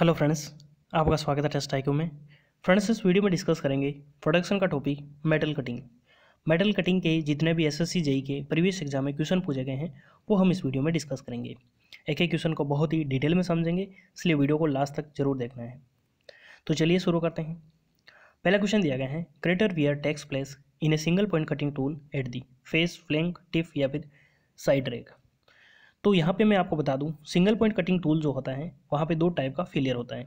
hello friends आपका स्वागत है टेस्ट आईक्यू में फ्रेंड्स इस वीडियो में डिस्कस करेंगे प्रोडक्शन का topic metal cutting metal cutting के जितने भी एसएससी जेई के प्रीवियस एग्जाम में क्वेश्चन पूछे गए हैं वो हम इस वीडियो में डिस्कस करेंगे एक एक क्वेश्चन को बहुत ही डिटेल में समझेंगे इसलिए वीडियो को लास्ट तक जरूर देखना है तो चलिए शुरू करते हैं पहला क्वेश्चन दिया गया है crater wear takes place in a single point cutting tool at the face flank tip या फिर साइड रेक तो यहाँ पे मैं आपको बता दूँ सिंगल पॉइंट कटिंग टूल जो होता है वहाँ पे दो टाइप का फेलियर होता है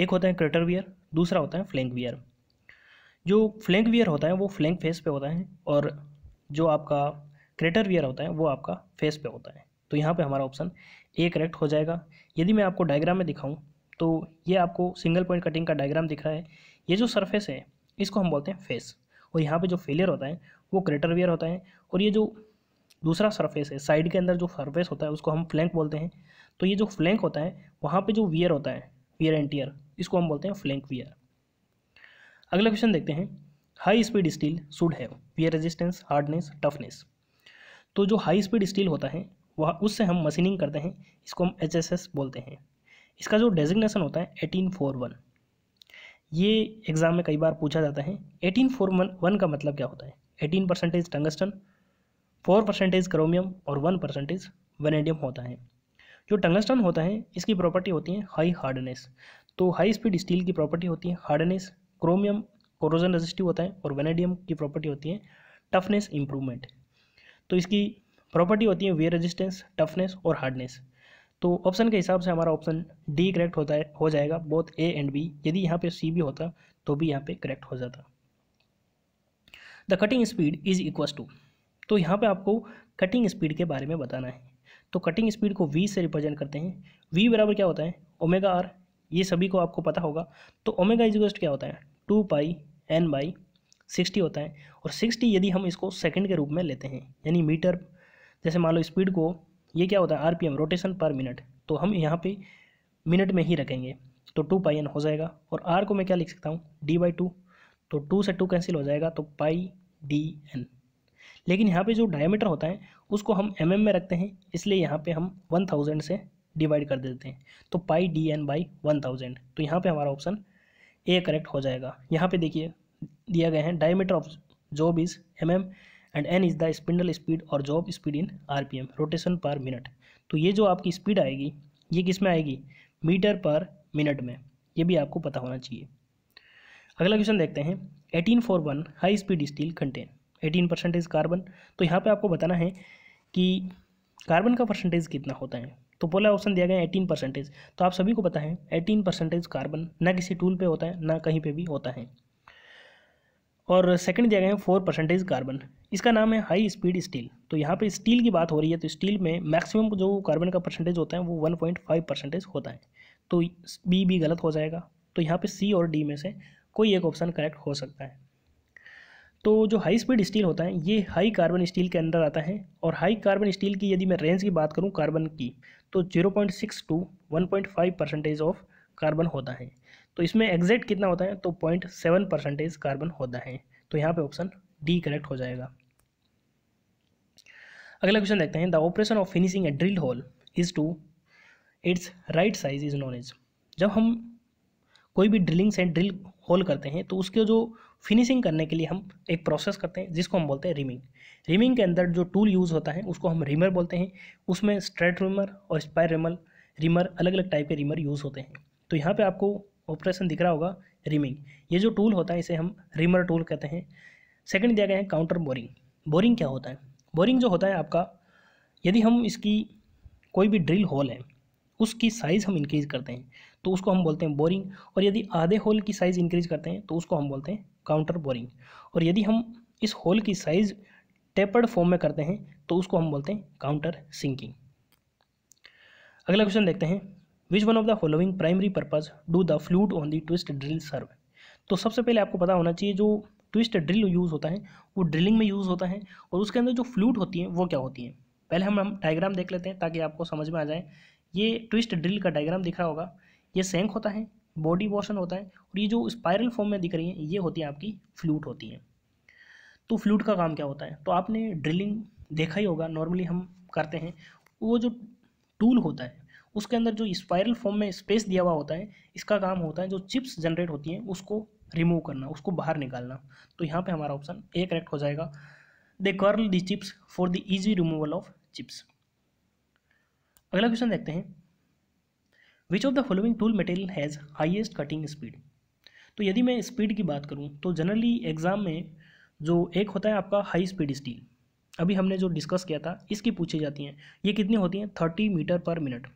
एक होता है क्रेटर वियर दूसरा होता है फ्लैंक वियर जो फ्लैंक वियर होता है वो फ्लैंक फेस पे होता है और जो आपका क्रेटर वियर होता है वो आपका फेस पे होता है तो यहाँ पे हमारा ऑप्शन ए करेक्ट हो जाएगा यदि मैं आपको डायग्राम में दिखाऊँ तो ये आपको सिंगल पॉइंट कटिंग का डायग्राम दिख रहा है ये जो सरफेस है इसको हम बोलते हैं फेस और यहाँ पर जो फेलियर होता है वो क्रेटर वियर होता है और ये जो दूसरा सरफेस है साइड के अंदर जो सरफेस होता है उसको हम फ्लैंक बोलते हैं तो ये जो फ्लैंक होता है वहाँ पे जो वियर होता है वियर एंटीयर इसको हम बोलते हैं फ्लैंक वियर अगला क्वेश्चन देखते हैं high speed steel should have wear resistance hardness toughness तो जो हाई स्पीड स्टील होता है वह उससे हम मशीनिंग करते हैं इसको हम एच बोलते हैं इसका जो डेजिग्नेशन होता है एटीन फोर वन ये एग्ज़ाम में कई बार पूछा जाता है एटीन फोर वन वन का मतलब क्या होता है eighteen percentage tungsten four percentage chromium और वन परसेंटेज वेनेडियम होता है जो टंगस्टन होता है इसकी प्रॉपर्टी होती है हाई हार्डनेस तो हाई स्पीड स्टील की प्रॉपर्टी होती है हार्डनेस क्रोमियम कोरोजन रजिस्टिव होता है और वेनेडियम की प्रॉपर्टी होती है टफनेस इंप्रूवमेंट तो इसकी प्रॉपर्टी होती है वेयर रेजिस्टेंस टफनेस और हार्डनेस तो ऑप्शन के हिसाब से हमारा ऑप्शन डी करेक्ट होता है हो जाएगा बोथ ए एंड बी यदि यहाँ पे सी भी होता तो भी यहाँ पे करेक्ट हो जाता the cutting speed is equal to तो यहाँ पे आपको कटिंग स्पीड के बारे में बताना है तो कटिंग स्पीड को वी से रिप्रेजेंट करते हैं वी बराबर क्या होता है ओमेगा आर ये सभी को आपको पता होगा तो ओमेगा इज क्या होता है two pi N by sixty होता है और सिक्सटी यदि हम इसको सेकेंड के रूप में लेते हैं यानी मीटर जैसे मान लो स्पीड को ये क्या होता है आर रोटेशन पर मिनट तो हम यहाँ पर मिनट में ही रखेंगे तो टू पाई एन हो जाएगा और आर को मैं क्या लिख सकता हूँ डी बाई टू तो टू से टू कैंसिल हो जाएगा तो पाई डी एन लेकिन यहाँ पे जो डायमीटर होता है उसको हम एम mm में रखते हैं इसलिए यहाँ पे हम वन थाउजेंड से डिवाइड कर देते हैं तो pi D N by one thousand तो यहाँ पे हमारा ऑप्शन ए करेक्ट हो जाएगा यहाँ पे देखिए दिया गया है diameter of job is M M and N is the spindle speed और job speed in R P M rotation per minute तो ये जो आपकी स्पीड आएगी ये किस में आएगी मीटर पर मिनट में ये भी आपको पता होना चाहिए अगला क्वेश्चन देखते हैं eighteen four one high speed steel content eighteen percentage carbon तो यहाँ पे आपको बताना है कि कार्बन का परसेंटेज कितना होता है तो बोला ऑप्शन दिया गया है एटीन परसेंटेज तो आप सभी को पता है एटीन परसेंटेज कार्बन ना किसी टूल पे होता है ना कहीं पे भी होता है और सेकंड दिया गया है फोर परसेंटेज कार्बन इसका नाम है हाई स्पीड स्टील तो यहाँ पे स्टील की बात हो रही है तो स्टील में मैक्सिमम जो कार्बन का परसेंटेज होता है वो वन पॉइंट फाइव परसेंटेज होता है तो बी भी गलत हो जाएगा तो यहाँ पर सी और डी में से कोई एक ऑप्शन करेक्ट हो सकता है तो जो हाई स्पीड स्टील होता है ये हाई कार्बन स्टील के अंदर आता है और हाई कार्बन स्टील की यदि मैं रेंज की बात करूँ कार्बन की तो zero point six to one point five percentage of carbon होता है तो इसमें एग्जैक्ट कितना होता है तो पॉइंट सेवन परसेंटेज कार्बन होता है तो यहाँ पे ऑप्शन डी करेक्ट हो जाएगा अगला क्वेश्चन देखते हैं the operation of finishing a drill hole is to its right size is known is जब हम कोई भी ड्रिलिंग से ड्रिल होल करते हैं तो उसके जो फिनिशिंग करने के लिए हम एक प्रोसेस करते हैं जिसको हम बोलते हैं रिमिंग रिमिंग के अंदर जो टूल यूज़ होता है उसको हम रिमर बोलते हैं उसमें स्ट्रेट रिमर और स्पायर रिमर रिमर अलग अलग टाइप के रिमर यूज़ होते हैं तो यहाँ पर आपको ऑपरेशन दिख रहा होगा रिमिंग ये जो टूल होता है इसे हम रिमर टूल कहते हैं सेकेंड दिया गया है काउंटर बोरिंग बोरिंग क्या होता है बोरिंग जो होता है आपका यदि हम इसकी कोई भी ड्रिल होल है उसकी साइज़ हम इंक्रीज़ करते हैं तो उसको हम बोलते हैं बोरिंग और यदि आधे होल की साइज़ इंक्रीज़ करते हैं तो उसको हम बोलते हैं काउंटर बोरिंग और यदि हम इस होल की साइज़ टेपर्ड फॉर्म में करते हैं तो उसको हम बोलते हैं काउंटर सिंकिंग अगला क्वेश्चन देखते हैं which one of the following primary purpose do the flute on the twist drill serve तो सबसे पहले आपको पता होना चाहिए जो ट्विस्ट ड्रिल यूज़ होता है वो ड्रिलिंग में यूज़ होता है और उसके अंदर जो फ्लूट होती है वो क्या होती है पहले हम हम डायग्राम देख लेते हैं ताकि आपको समझ में आ जाए ये ट्विस्ट ड्रिल का डायग्राम दिख रहा होगा ये सेंक होता है बॉडी पोर्शन होता है और ये जो स्पायरल फॉर्म में दिख रही है ये होती है आपकी फ्लूट होती है तो फ्लूट का काम क्या होता है तो आपने ड्रिलिंग देखा ही होगा नॉर्मली हम करते हैं वो जो टूल होता है उसके अंदर जो स्पायरल फॉर्म में स्पेस दिया हुआ होता है इसका काम होता है जो चिप्स जनरेट होती हैं उसको रिमूव करना उसको बाहर निकालना तो यहाँ पे हमारा ऑप्शन ए करेक्ट हो जाएगा they curl the chips for the easy removal of chips अगला क्वेश्चन देखते हैं which of the following tool material has highest cutting speed तो यदि मैं स्पीड की बात करूँ तो जनरली एग्ज़ाम में जो एक होता है आपका हाई स्पीड स्टील अभी हमने जो डिस्कस किया था इसकी पूछी जाती हैं ये कितनी होती हैं थर्टी मीटर पर मिनट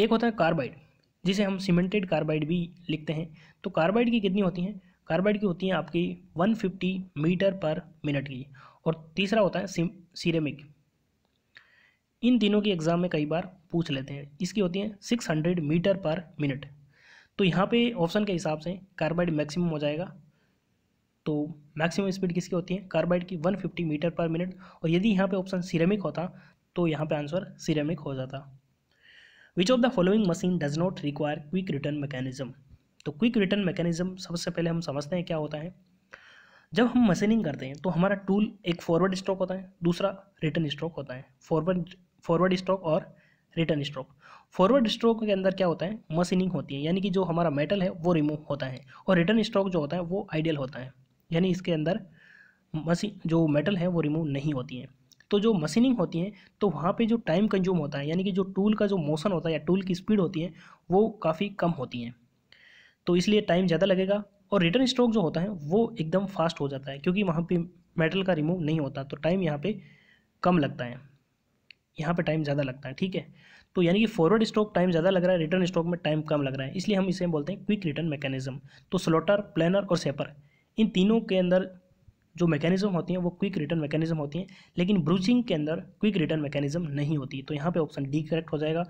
एक होता है कार्बाइड जिसे हम सीमेंटेड कार्बाइड भी लिखते हैं तो कार्बाइड की कितनी होती हैं कार्बाइड की होती हैं आपकी 150 मीटर पर मिनट की और तीसरा होता है सिरेमिक इन तीनों की एग्ज़ाम में कई बार पूछ लेते हैं इसकी होती है six hundred metre per minute तो यहाँ पे ऑप्शन के हिसाब से कार्बाइड मैक्सिमम हो जाएगा तो मैक्सिमम स्पीड किसकी होती है कार्बाइड की one fifty metre per minute और यदि यहाँ पे ऑप्शन सिरेमिक होता तो यहाँ पे आंसर सिरेमिक हो जाता which of the following machine does not require quick return mechanism तो क्विक रिटर्न मैकेनिज्म सबसे पहले हम समझते हैं क्या होता है जब हम मशीनिंग करते हैं तो हमारा टूल एक फॉरवर्ड स्ट्रोक होता है दूसरा रिटर्न स्ट्रोक होता है फॉरवर्ड फॉरवर्ड स्ट्रोक और रिटर्न स्ट्रोक फॉरवर्ड स्ट्रोक के अंदर क्या होता है मशीनिंग होती है यानी कि जो हमारा मेटल है वो रिमूव होता है और रिटर्न स्ट्रोक जो होता है वो आइडियल होता है यानी इसके अंदर मशीन जो मेटल है वो रिमूव नहीं होती है तो जो मशीनिंग होती है तो वहाँ पे जो टाइम कंज्यूम होता है यानी कि जो टूल का जो मोशन होता है या टूल की स्पीड होती है वो काफ़ी कम होती है तो इसलिए टाइम ज़्यादा लगेगा और रिटर्न स्ट्रोक जो होता है वो एकदम फास्ट हो जाता है क्योंकि वहाँ पर मेटल का रिमूव नहीं होता तो टाइम यहाँ पर कम लगता है यहाँ पर टाइम ज़्यादा लगता है ठीक है तो यानी कि फॉरवर्ड स्टॉक टाइम ज़्यादा लग रहा है रिटर्न स्टॉक में टाइम कम लग रहा है इसलिए हम इसे बोलते हैं क्विक रिटर्न मैकेनिज्म तो स्लोटर प्लानर और सेपर इन तीनों के अंदर जो मैकेनिज्म होती हैं वो क्विक रिटर्न मैकेनिज्म होती हैं लेकिन ब्रूचिंग के अंदर क्विक रिटर्न मैकेनिज्म नहीं होती तो यहाँ पे ऑप्शन डी करेक्ट हो जाएगा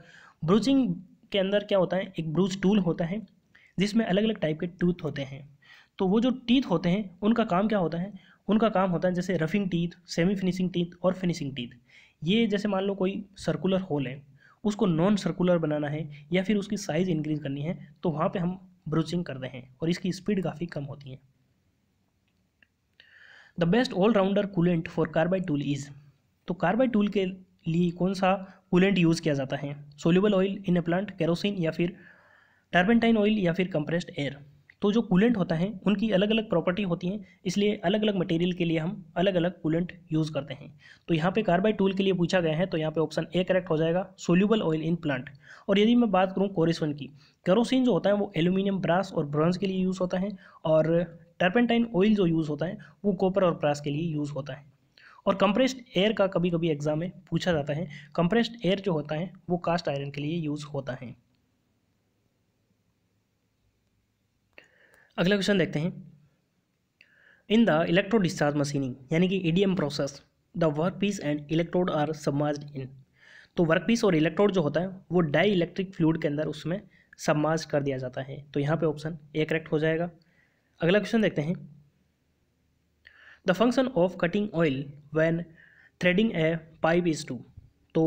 ब्रूचिंग के अंदर क्या होता है एक ब्रूच टूल होता है जिसमें अलग अलग टाइप के टूथ होते हैं तो वो जो टीथ होते हैं उनका काम क्या होता है उनका काम होता है जैसे roughing teeth semi finishing teeth और फिनिशिंग टीथ ये जैसे मान लो कोई सर्कुलर होल है उसको नॉन सर्कुलर बनाना है या फिर उसकी साइज़ इंक्रीज़ करनी है तो वहाँ पे हम ब्रूचिंग रहे हैं और इसकी स्पीड काफ़ी कम होती है the best all rounder coolant for carbide tool is तो कार्बाइड टूल के लिए कौन सा कूलेंट यूज़ किया जाता है soluble oil in a plant kerosene या फिर टर्बेंटाइन ऑयल या फिर कंप्रेस्ड एयर तो जो कूलेंट होता है उनकी अलग अलग प्रॉपर्टी होती हैं इसलिए अलग अलग मटेरियल के लिए हम अलग अलग कूलेंट यूज़ करते हैं तो यहाँ पे कार्बाइड टूल के लिए पूछा गया है तो यहाँ पे ऑप्शन ए करेक्ट हो जाएगा सोल्यूबल ऑयल इन प्लांट और यदि मैं बात करूँ कोरिसन की कैरोसिन जो होता है वो एल्यूमिनियम ब्रास और ब्रॉन्ज के लिए यूज़ होता है और टर्पेंटाइन ऑयल जो यूज़ होता है वो कॉपर और ब्रास के लिए यूज़ होता है और कंप्रेस्ड एयर का कभी कभी एग्जाम में पूछा जाता है कंप्रेस्ड एयर जो होता है वो कास्ट आयरन के लिए यूज़ होता है अगला क्वेश्चन देखते हैं in the electro discharge machining यानी कि M process the work piece and electrode are submerged in तो वर्क पीस और इलेक्ट्रोड जो होता है वो डाई इलेक्ट्रिक फ्लूड के अंदर उसमें सम्माज कर दिया जाता है तो यहाँ पे ऑप्शन ए करेक्ट हो जाएगा अगला क्वेश्चन देखते हैं the function of cutting oil when threading a pipe is to तो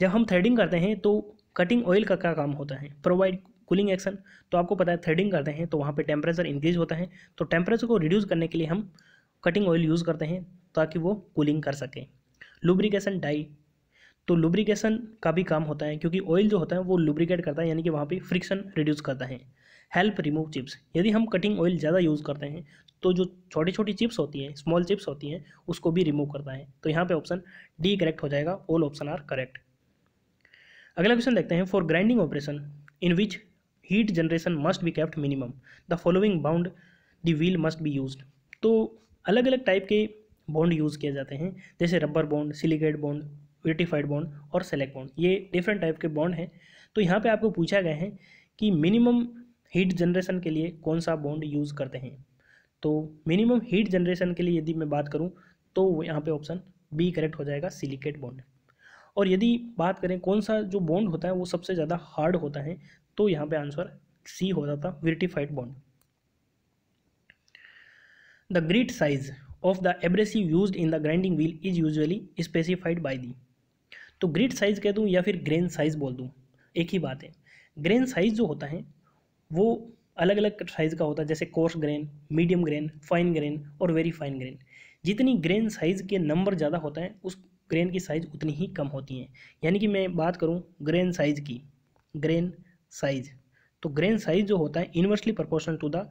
जब हम थ्रेडिंग करते हैं तो कटिंग ऑयल का क्या काम होता है प्रोवाइड कूलिंग एक्शन तो आपको पता है थ्रेडिंग करते हैं तो वहाँ पे टेम्परेचर इंक्रीज होता है तो टेम्परेचर को रिड्यूस करने के लिए हम कटिंग ऑयल यूज़ करते हैं ताकि वो कूलिंग कर सकें लुब्रिकेशन डाई तो लुब्रिकेशन का भी काम होता है क्योंकि ऑयल जो होता है वो लुब्रिकेट करता है यानी कि वहाँ पर फ्रिक्शन रिड्यूस करता है हेल्प रिमूव चिप्स यदि हम कटिंग ऑयल ज़्यादा यूज़ करते हैं तो जो छोटी छोटी चिप्स होती हैं स्मॉल चिप्स होती हैं उसको भी रिमूव करता है तो यहाँ पे ऑप्शन डी करेक्ट हो जाएगा ऑल ऑप्शन आर करेक्ट अगला क्वेश्चन देखते हैं for grinding operation in which heat generation must be kept minimum the following bound the wheel must be use तो अलग अलग टाइप के बॉन्ड यूज़ किए जाते हैं जैसे rubber bond silicate bond vitrified bond और सेलेक्ट बॉन्ड ये डिफरेंट टाइप के बॉन्ड हैं तो यहाँ पे आपको पूछा गया है कि मिनिमम हीट जनरेशन के लिए कौन सा बॉन्ड यूज़ करते हैं तो मिनिमम हीट जनरेशन के लिए यदि मैं बात करूँ तो यहाँ पे ऑप्शन बी करेक्ट हो जाएगा सिलिकेट बॉन्ड और यदि बात करें कौन सा जो बॉन्ड होता है वो सबसे ज़्यादा हार्ड होता है तो यहाँ पे आंसर सी हो जाता vitrified bond the grit size of the abrasive use in the grinding wheel is usually specified by the तो ग्रेट साइज कह दूँ या फिर ग्रेन साइज बोल दूँ एक ही बात है ग्रेन साइज जो होता है वो अलग अलग साइज़ का होता है जैसे coarse grain medium grain fine grain और वेरी फाइन ग्रेन जितनी ग्रेन साइज़ के नंबर ज़्यादा होता है उस ग्रेन की साइज़ उतनी ही कम होती है यानी कि मैं बात करूँ ग्रेन साइज़ की ग्रेन साइज तो ग्रेन साइज जो होता है inversely proportional to the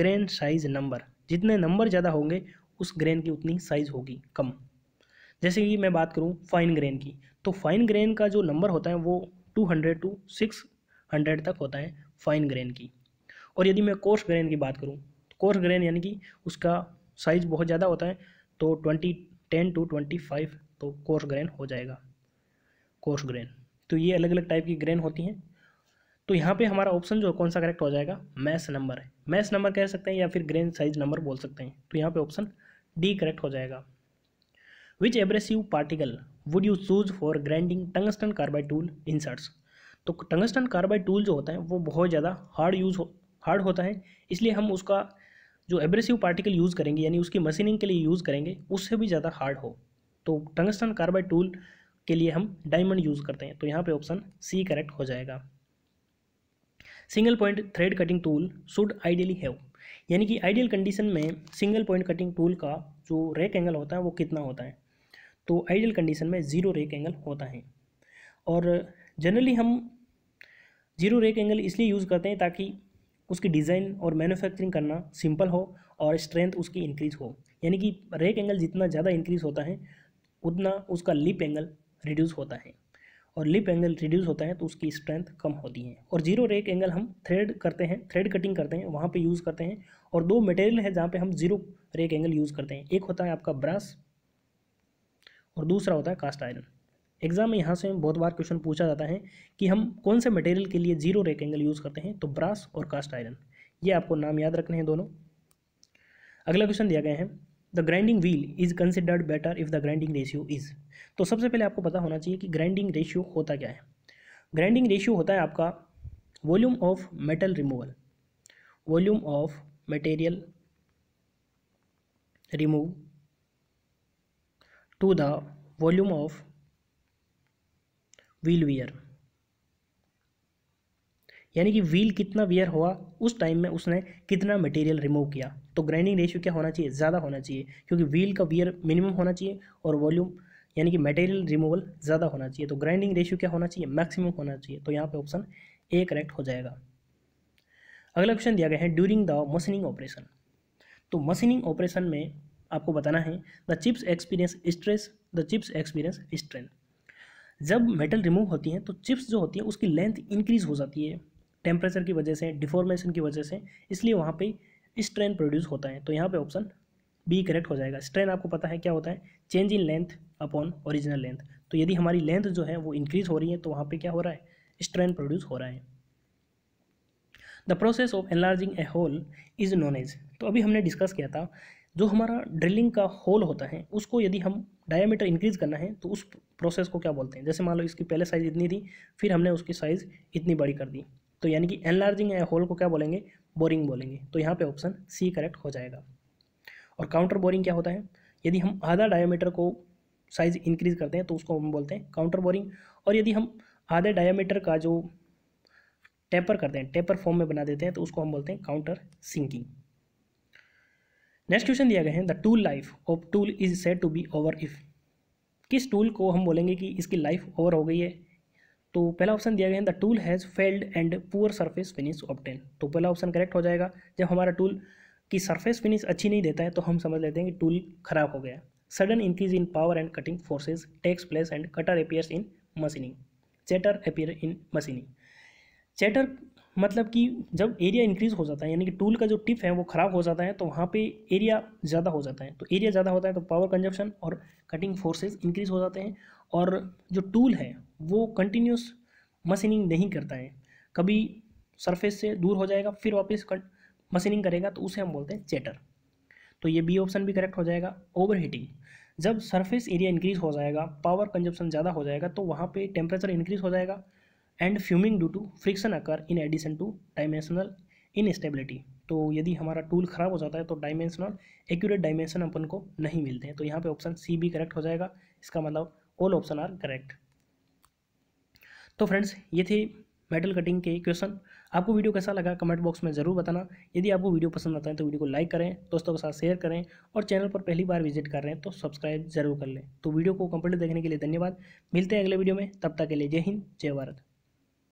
grain size number जितने नंबर ज़्यादा होंगे उस ग्रेन की उतनी साइज होगी कम जैसे कि मैं बात करूँ फाइन ग्रेन की तो फाइन ग्रेन का जो नंबर होता है वो two hundred to six hundred तक होता है फाइन ग्रेन की और यदि मैं कोर्स ग्रेन की बात करूँ कोर्स ग्रेन यानी कि उसका साइज़ बहुत ज़्यादा होता है तो twenty ten to twenty five तो कोर्स ग्रेन हो जाएगा कोर्स ग्रेन तो ये अलग अलग टाइप की ग्रेन होती हैं तो यहाँ पे हमारा ऑप्शन जो कौन सा करेक्ट हो जाएगा मैस नंबर है मैस नंबर कह सकते हैं या फिर ग्रेन साइज नंबर बोल सकते हैं तो यहाँ पे ऑप्शन डी करेक्ट हो जाएगा which abrasive particle would you choose for grinding tungsten carbide tool inserts तो टंगस्टन कार्बाइड टूल जो होता है वो बहुत ज़्यादा हार्ड यूज हो हार्ड होता है इसलिए हम उसका जो एब्रेसिव पार्टिकल यूज़ करेंगे यानी उसकी मशीनिंग के लिए यूज़ करेंगे उससे भी ज़्यादा हार्ड हो तो टंगस्टन कार्बाइड टूल के लिए हम डायमंड यूज़ करते हैं तो यहाँ पे ऑप्शन सी करेक्ट हो जाएगा single point thread cutting tool should ideally have यानी कि आइडियल कंडीशन में सिंगल पॉइंट कटिंग टूल का जो रेक एंगल होता है वो कितना होता है तो आइडियल कंडीशन में ज़ीरो रेक एंगल होता है और जनरली हम ज़ीरो रेक एंगल इसलिए यूज़ करते हैं ताकि उसकी डिज़ाइन और मैन्युफैक्चरिंग करना सिंपल हो और स्ट्रेंथ उसकी इंक्रीज़ हो यानी कि रेक एंगल जितना ज़्यादा इंक्रीज़ होता है उतना उसका लिप एंगल रिड्यूस होता है और लिप एंगल रिड्यूस होता है तो उसकी स्ट्रेंथ कम होती है और जीरो रेक एंगल हम थ्रेड करते हैं थ्रेड कटिंग करते हैं वहाँ पे यूज़ करते हैं और दो मटेरियल है जहाँ पे हम जीरो रेक एंगल यूज़ करते हैं एक होता है आपका ब्रश और दूसरा होता है कास्ट आयरन एग्ज़ाम में यहाँ से बहुत बार क्वेश्चन पूछा जाता है कि हम कौन से मटेरियल के लिए जीरो रेक एंगल यूज़ करते हैं तो ब्रास और कास्ट आयरन ये आपको नाम याद रखने हैं दोनों अगला क्वेश्चन दिया गया है the grinding wheel is considered better if the grinding ratio is तो सबसे पहले आपको पता होना चाहिए कि ग्राइंडिंग रेशियो होता क्या है ग्राइंडिंग रेशियो होता है आपका volume of metal removal volume of material remove to the volume of wheel wear यानी कि व्हील कितना वियर हुआ उस टाइम में उसने कितना मटेरियल रिमूव किया तो ग्राइंडिंग रेशियो क्या होना चाहिए ज़्यादा होना चाहिए क्योंकि व्हील का वियर मिनिमम होना चाहिए और वॉल्यूम यानी कि मटेरियल रिमूवल ज़्यादा होना चाहिए तो ग्राइंडिंग रेशियो क्या होना चाहिए मैक्सिमम होना चाहिए तो यहाँ पे ऑप्शन ए करेक्ट हो जाएगा अगला क्वेश्चन दिया गया है ड्यूरिंग द मशीनिंग ऑपरेशन तो मशीनिंग ऑपरेशन में आपको बताना है the chips experience stress the chips experience strain जब मेटल रिमूव होती हैं तो चिप्स जो होती हैं उसकी लेंथ इंक्रीज हो जाती है टेम्परेचर की वजह से डिफॉर्मेशन की वजह से इसलिए वहाँ पर स्ट्रेन प्रोड्यूस होता है तो यहाँ पर ऑप्शन बी करेक्ट हो जाएगा स्ट्रेन आपको पता है क्या होता है change in length upon original length तो यदि हमारी लेंथ जो है वो इंक्रीज हो रही है तो वहाँ पर क्या हो रहा है स्ट्रेन प्रोड्यूस हो रहा है the process of enlarging a hole is known as तो अभी हमने डिस्कस किया था जो हमारा ड्रिलिंग का होल होता है उसको यदि हम डायामीटर इंक्रीज़ करना है तो उस प्रोसेस को क्या बोलते हैं जैसे मान लो इसकी पहले साइज़ इतनी थी फिर हमने उसकी साइज़ इतनी बड़ी कर दी तो यानी कि एनलार्जिंग होल को क्या बोलेंगे बोरिंग बोलेंगे तो यहाँ पे ऑप्शन सी करेक्ट हो जाएगा और काउंटर बोरिंग क्या होता है यदि हम आधा डायामीटर को साइज़ इंक्रीज़ करते हैं तो उसको हम बोलते हैं काउंटर बोरिंग और यदि हम आधे डायामीटर का जो टेपर करते हैं टेपर फॉर्म में बना देते हैं तो उसको हम बोलते हैं काउंटर सिंकिंग नेक्स्ट क्वेश्चन दिया गया है the tool life of tool is set to be over if किस टूल को हम बोलेंगे कि इसकी लाइफ ओवर हो गई है तो पहला ऑप्शन दिया गया है the tool has failed and poor surface finish obtain तो पहला ऑप्शन करेक्ट हो जाएगा जब हमारा टूल की सरफेस फिनिश अच्छी नहीं देता है तो हम समझ लेते हैं कि टूल खराब हो गया sudden increase in power and cutting forces takes place and chatter appears in machining chatter appear in machining chatter मतलब कि जब एरिया इंक्रीज़ हो जाता है यानी कि टूल का जो टिप है वो ख़राब हो जाता है तो वहाँ पे एरिया ज़्यादा हो जाता है तो एरिया ज़्यादा होता है तो पावर कंजप्शन और कटिंग फोर्सेस इंक्रीज़ हो जाते हैं और जो टूल है वो कंटिन्यूस मशीनिंग नहीं करता है कभी सरफेस से दूर हो जाएगा फिर वापस मशीनिंग करेगा तो उसे हम बोलते हैं चेटर तो ये बी ऑप्शन भी करेक्ट हो जाएगा ओवर हीटिंग जब सरफेस एरिया इंक्रीज़ हो जाएगा पावर कंजप्शन ज़्यादा हो जाएगा तो वहाँ पर टेम्परेचर इंक्रीज़ हो जाएगा and fuming due to friction occur in addition to dimensional instability तो यदि हमारा टूल ख़राब हो जाता है तो डायमेंशनल एक्यूरेट डायमेंशन अपन को नहीं मिलते हैं तो यहाँ पे ऑप्शन सी भी करेक्ट हो जाएगा इसका मतलब ऑल ऑप्शन आर करेक्ट तो फ्रेंड्स ये थी मेटल कटिंग के क्वेश्चन आपको वीडियो कैसा लगा कमेंट बॉक्स में ज़रूर बताना यदि आपको वीडियो पसंद आता है तो वीडियो को लाइक करें दोस्तों के साथ शेयर करें और चैनल पर पहली बार विजिट कर रहे हैं तो सब्सक्राइब जरूर कर लें तो वीडियो को कंप्लीट देखने के लिए धन्यवाद मिलते हैं अगले वीडियो में तब तक के लिए जय हिंद जय भारत